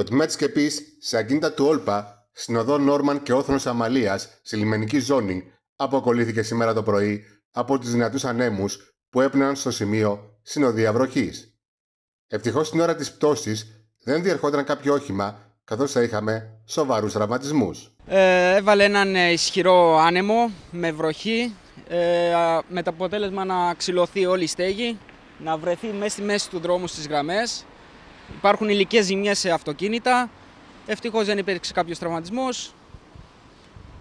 Το τμήμα της σε αγκίνητα του Όλπα, στην οδό Νόρμαν και όθρο Αμαλίας, στη λιμενική ζώνη, αποκολλήθηκε σήμερα το πρωί από τους δυνατούς ανέμους που έπνεαν στο σημείο συνοδεία βροχής. Ευτυχώς την ώρα της πτώσης δεν διερχόταν κάποιο όχημα, καθώς θα είχαμε σοβαρούς τραυματισμούς. Ε, έβαλε έναν ε, ισχυρό άνεμο με βροχή, ε, με το αποτέλεσμα να ξυλωθεί όλη η στέγη, να βρεθεί μέσα στη μέση του δρόμου στις γραμμές Υπάρχουν υλικές ζημιές σε αυτοκίνητα. Ευτυχώς δεν υπήρξε κάποιος τραυματισμός.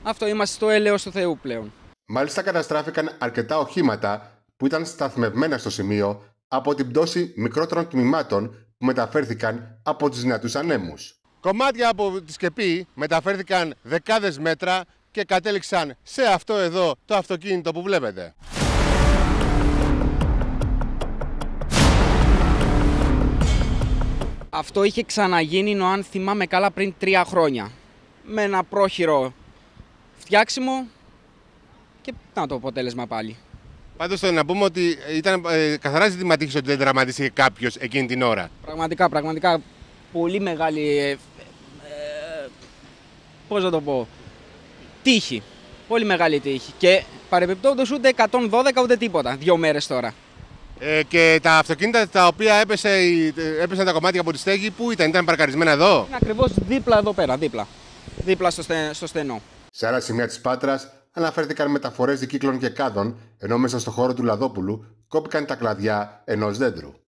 Αυτό είμαστε στο έλεος του Θεού πλέον. Μάλιστα καταστράφηκαν αρκετά οχήματα που ήταν σταθμευμένα στο σημείο από την πτώση μικρότερων τμήματων που μεταφέρθηκαν από τις δυνατούς ανέμους. Κομμάτια από τη σκεπή μεταφέρθηκαν δεκάδες μέτρα και κατέληξαν σε αυτό εδώ το αυτοκίνητο που βλέπετε. Αυτό είχε ξαναγίνει, νο, αν θυμάμαι καλά, πριν τρία χρόνια. Με ένα πρόχειρο φτιάξιμο και να το αποτέλεσμα πάλι. Πάντως να πούμε ότι ήταν ε, καθαρά ζητηματική ότι δεν τραυματίστηκε κάποιος εκείνη την ώρα. Πραγματικά, πραγματικά πολύ μεγάλη. Ε, ε Πώς να το πω. Τύχη. Πολύ μεγάλη τύχη. Και παρεμπιπτόντως ούτε 112 ούτε τίποτα. Δύο μέρες τώρα. Ε, και τα αυτοκίνητα τα οποία έπεσε, έπεσαν τα κομμάτια από τη στέγη, πού ήταν, ήταν παρκαρισμένα εδώ. Είναι ακριβώς δίπλα εδώ πέρα, δίπλα. Δίπλα στο, στενό. Σε άλλα σημεία της Πάτρας αναφέρθηκαν μεταφορές δικύκλων και κάδων, ενώ μέσα στο χώρο του Λαδόπουλου κόπηκαν τα κλαδιά ενός δέντρου.